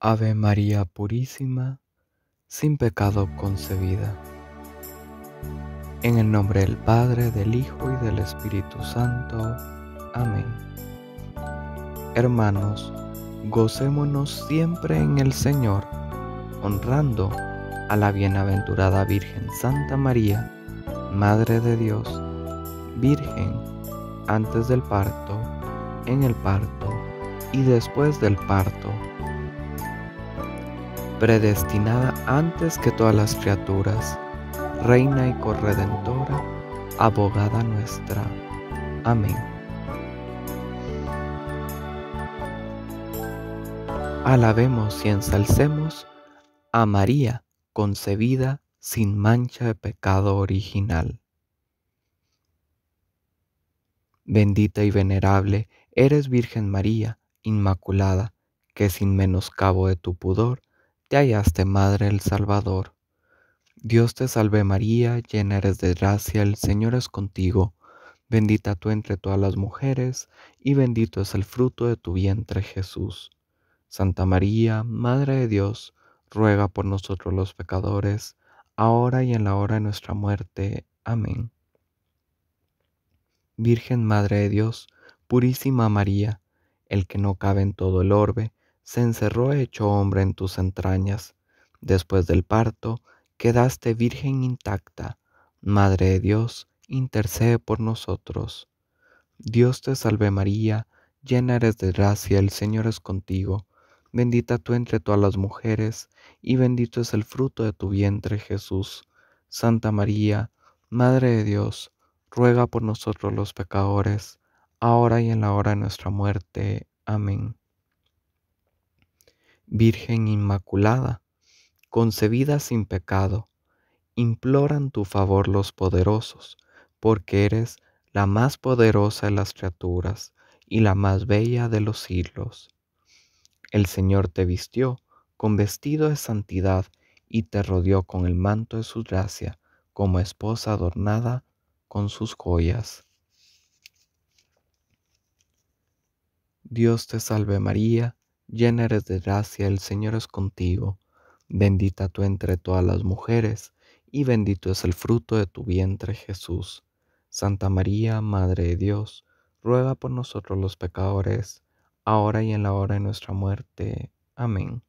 Ave María Purísima, sin pecado concebida. En el nombre del Padre, del Hijo y del Espíritu Santo. Amén. Hermanos, gocémonos siempre en el Señor, honrando a la bienaventurada Virgen Santa María, Madre de Dios, Virgen antes del parto, en el parto y después del parto predestinada antes que todas las criaturas, reina y corredentora, abogada nuestra. Amén. Alabemos y ensalcemos a María, concebida sin mancha de pecado original. Bendita y venerable eres Virgen María, Inmaculada, que sin menoscabo de tu pudor, te hallaste Madre el Salvador. Dios te salve María, llena eres de gracia, el Señor es contigo, bendita tú entre todas las mujeres, y bendito es el fruto de tu vientre Jesús. Santa María, Madre de Dios, ruega por nosotros los pecadores, ahora y en la hora de nuestra muerte. Amén. Virgen Madre de Dios, purísima María, el que no cabe en todo el orbe, se encerró hecho hombre en tus entrañas. Después del parto, quedaste virgen intacta. Madre de Dios, intercede por nosotros. Dios te salve María, llena eres de gracia, el Señor es contigo. Bendita tú entre todas las mujeres, y bendito es el fruto de tu vientre Jesús. Santa María, Madre de Dios, ruega por nosotros los pecadores, ahora y en la hora de nuestra muerte. Amén. Virgen Inmaculada, concebida sin pecado, imploran tu favor los poderosos, porque eres la más poderosa de las criaturas y la más bella de los siglos. El Señor te vistió con vestido de santidad y te rodeó con el manto de su gracia, como esposa adornada con sus joyas. Dios te salve María, llena eres de gracia, el Señor es contigo, bendita tú entre todas las mujeres, y bendito es el fruto de tu vientre Jesús. Santa María, Madre de Dios, ruega por nosotros los pecadores, ahora y en la hora de nuestra muerte. Amén.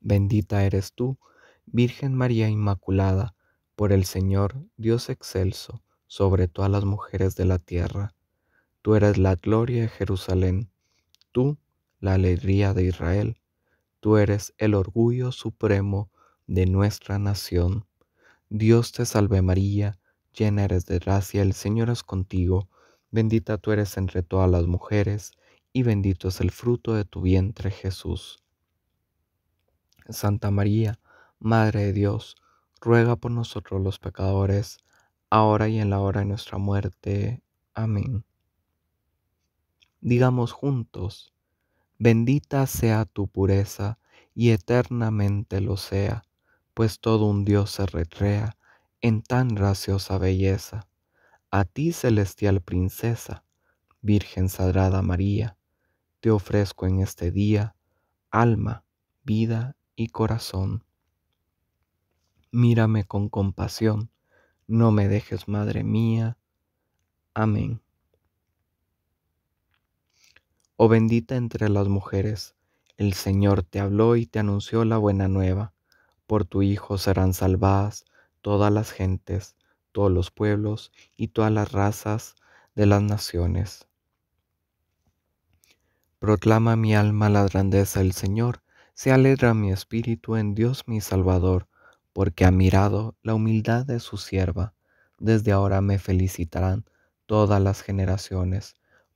Bendita eres tú, Virgen María Inmaculada, por el Señor, Dios excelso, sobre todas las mujeres de la tierra. Tú eres la gloria de Jerusalén tú la alegría de Israel, tú eres el orgullo supremo de nuestra nación. Dios te salve María, llena eres de gracia, el Señor es contigo, bendita tú eres entre todas las mujeres, y bendito es el fruto de tu vientre Jesús. Santa María, Madre de Dios, ruega por nosotros los pecadores, ahora y en la hora de nuestra muerte. Amén digamos juntos, bendita sea tu pureza y eternamente lo sea, pues todo un Dios se retrea en tan graciosa belleza. A ti, celestial princesa, Virgen Sagrada María, te ofrezco en este día alma, vida y corazón. Mírame con compasión, no me dejes, Madre mía. Amén. Oh bendita entre las mujeres, el Señor te habló y te anunció la buena nueva. Por tu Hijo serán salvadas todas las gentes, todos los pueblos y todas las razas de las naciones. Proclama mi alma la grandeza del Señor, se alegra mi espíritu en Dios mi Salvador, porque ha mirado la humildad de su sierva. Desde ahora me felicitarán todas las generaciones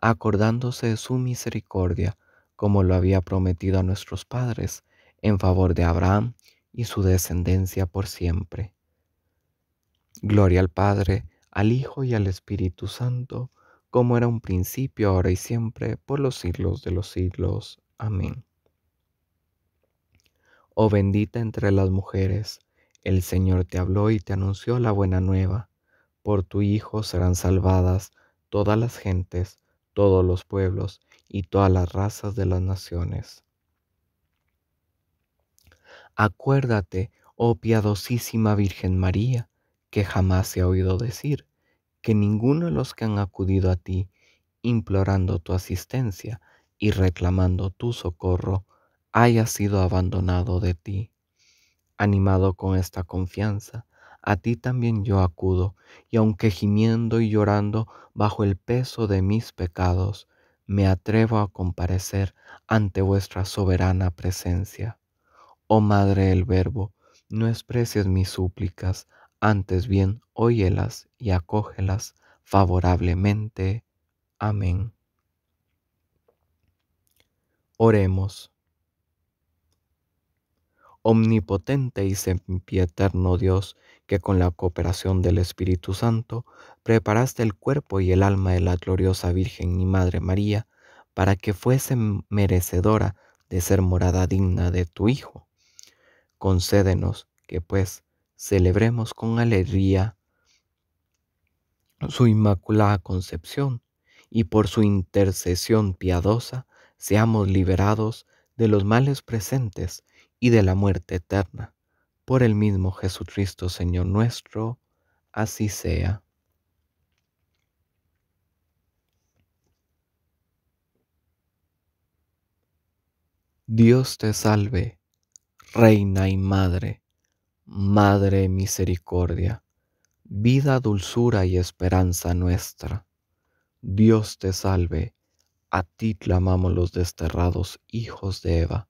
acordándose de su misericordia, como lo había prometido a nuestros padres, en favor de Abraham y su descendencia por siempre. Gloria al Padre, al Hijo y al Espíritu Santo, como era un principio, ahora y siempre, por los siglos de los siglos. Amén. Oh bendita entre las mujeres, el Señor te habló y te anunció la buena nueva. Por tu Hijo serán salvadas todas las gentes todos los pueblos y todas las razas de las naciones. Acuérdate, oh piadosísima Virgen María, que jamás se ha oído decir que ninguno de los que han acudido a ti, implorando tu asistencia y reclamando tu socorro, haya sido abandonado de ti. Animado con esta confianza, a ti también yo acudo, y aunque gimiendo y llorando bajo el peso de mis pecados, me atrevo a comparecer ante vuestra soberana presencia. Oh Madre del Verbo, no expreses mis súplicas, antes bien óyelas y acógelas favorablemente. Amén. Oremos omnipotente y sempieterno Dios, que con la cooperación del Espíritu Santo preparaste el cuerpo y el alma de la gloriosa Virgen y Madre María, para que fuese merecedora de ser morada digna de tu Hijo. Concédenos que pues celebremos con alegría su inmaculada concepción y por su intercesión piadosa seamos liberados de los males presentes y de la muerte eterna. Por el mismo Jesucristo, Señor nuestro, así sea. Dios te salve, Reina y Madre, Madre misericordia, vida, dulzura y esperanza nuestra. Dios te salve, a ti clamamos los desterrados hijos de Eva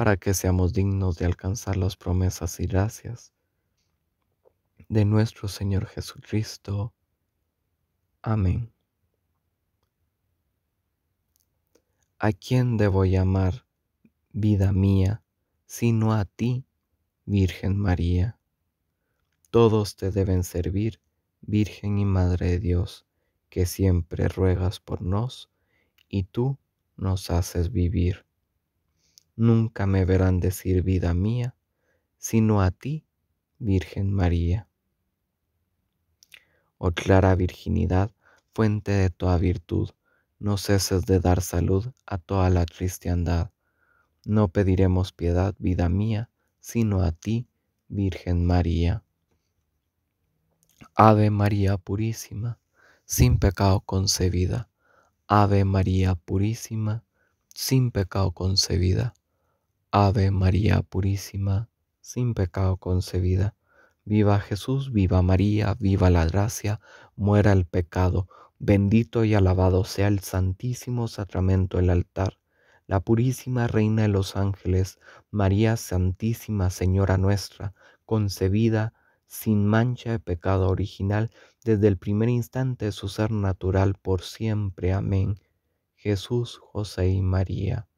para que seamos dignos de alcanzar las promesas y gracias de nuestro Señor Jesucristo. Amén. ¿A quién debo llamar, vida mía, sino a ti, Virgen María? Todos te deben servir, Virgen y Madre de Dios, que siempre ruegas por nos, y tú nos haces vivir nunca me verán decir vida mía, sino a ti, Virgen María. Oh clara virginidad, fuente de toda virtud, no ceses de dar salud a toda la cristiandad. No pediremos piedad, vida mía, sino a ti, Virgen María. Ave María Purísima, sin pecado concebida. Ave María Purísima, sin pecado concebida. Ave María Purísima, sin pecado concebida. Viva Jesús, viva María, viva la gracia, muera el pecado. Bendito y alabado sea el Santísimo Sacramento el altar. La Purísima Reina de los Ángeles, María Santísima Señora nuestra, concebida sin mancha de pecado original desde el primer instante de su ser natural por siempre. Amén. Jesús, José y María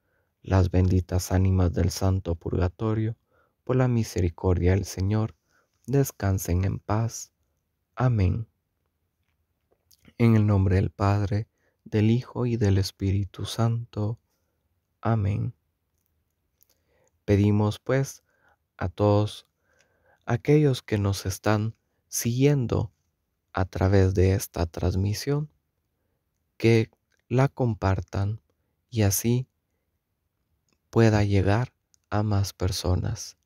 las benditas ánimas del santo purgatorio, por la misericordia del Señor, descansen en paz. Amén. En el nombre del Padre, del Hijo y del Espíritu Santo. Amén. Pedimos pues a todos aquellos que nos están siguiendo a través de esta transmisión, que la compartan y así pueda llegar a más personas.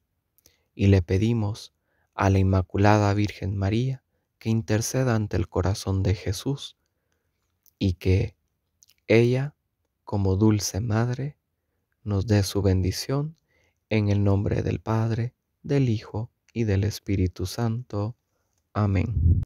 Y le pedimos a la Inmaculada Virgen María que interceda ante el corazón de Jesús y que ella, como dulce madre, nos dé su bendición en el nombre del Padre, del Hijo y del Espíritu Santo. Amén.